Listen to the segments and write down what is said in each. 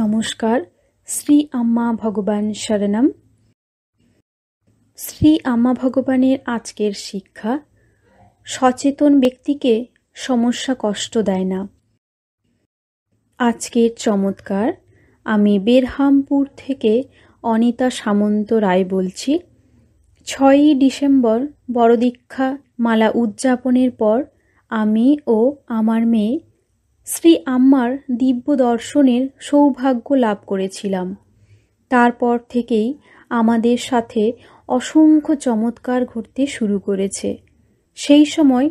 নমস্কার শ্রী আম্মা ভগবান শরণম শ্রী আম্মা ভগবানের আজকের শিক্ষা সচেতন ব্যক্তিকে সমস্যা কষ্ট দেয় না আজকের চমৎকার আমি বেরহামপুর থেকে অনিতা সামন্ত রায় বলছি ছয়ই ডিসেম্বর বড়দীক্ষা মালা উদযাপনের পর আমি ও আমার মেয়ে শ্রী আম্মার দিব্য দর্শনের সৌভাগ্য লাভ করেছিলাম তারপর থেকেই আমাদের সাথে অসংখ্য চমৎকার ঘটতে শুরু করেছে সেই সময়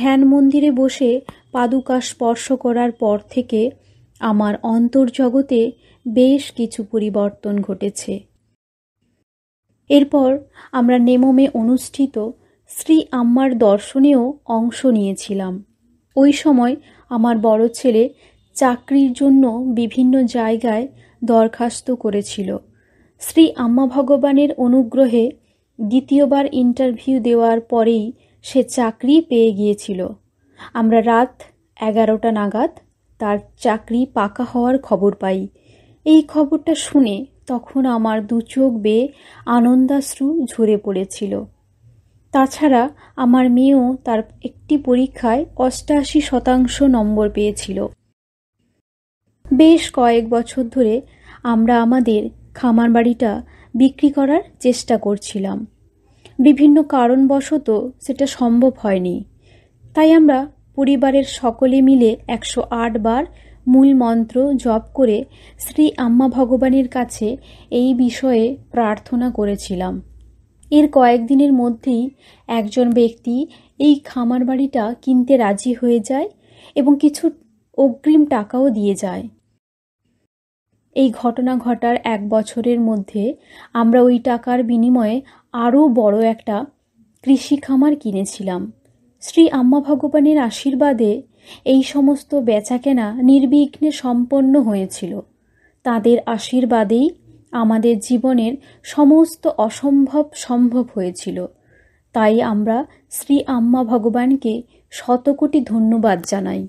ধ্যান মন্দিরে বসে পাদুকা স্পর্শ করার পর থেকে আমার অন্তর্জগতে বেশ কিছু পরিবর্তন ঘটেছে এরপর আমরা নেমমে অনুষ্ঠিত শ্রী আম্মার দর্শনেও অংশ নিয়েছিলাম ওই সময় আমার বড় ছেলে চাকরির জন্য বিভিন্ন জায়গায় দরখাস্ত করেছিল শ্রী আম্মা ভগবানের অনুগ্রহে দ্বিতীয়বার ইন্টারভিউ দেওয়ার পরেই সে চাকরি পেয়ে গিয়েছিল আমরা রাত এগারোটা নাগাদ তার চাকরি পাকা হওয়ার খবর পাই এই খবরটা শুনে তখন আমার দু চোখ বেয়ে আনন্দাশ্রু ঝরে পড়েছিল তাছাড়া আমার মেয়েও তার একটি পরীক্ষায় অষ্টাশি শতাংশ নম্বর পেয়েছিল বেশ কয়েক বছর ধরে আমরা আমাদের খামার বাড়িটা বিক্রি করার চেষ্টা করছিলাম বিভিন্ন কারণবশত সেটা সম্ভব হয়নি তাই আমরা পরিবারের সকলে মিলে একশো আট বার মূল মন্ত্র জপ করে শ্রী আম্মা ভগবানের কাছে এই বিষয়ে প্রার্থনা করেছিলাম এর কয়েকদিনের মধ্যেই একজন ব্যক্তি এই খামার বাড়িটা কিনতে রাজি হয়ে যায় এবং কিছু অগ্রিম টাকাও দিয়ে যায় এই ঘটনা ঘটার এক বছরের মধ্যে আমরা ওই টাকার বিনিময়ে আরও বড় একটা কৃষি খামার কিনেছিলাম শ্রী আম্মা ভগবানের আশীর্বাদে এই সমস্ত বেচাকেনা নির্বিঘ্নে সম্পন্ন হয়েছিল তাদের আশীর্বাদেই আমাদের জীবনের সমস্ত অসম্ভব সম্ভব হয়েছিল তাই আমরা শ্রী আম্মা ভগবানকে শতকোটি ধন্যবাদ জানাই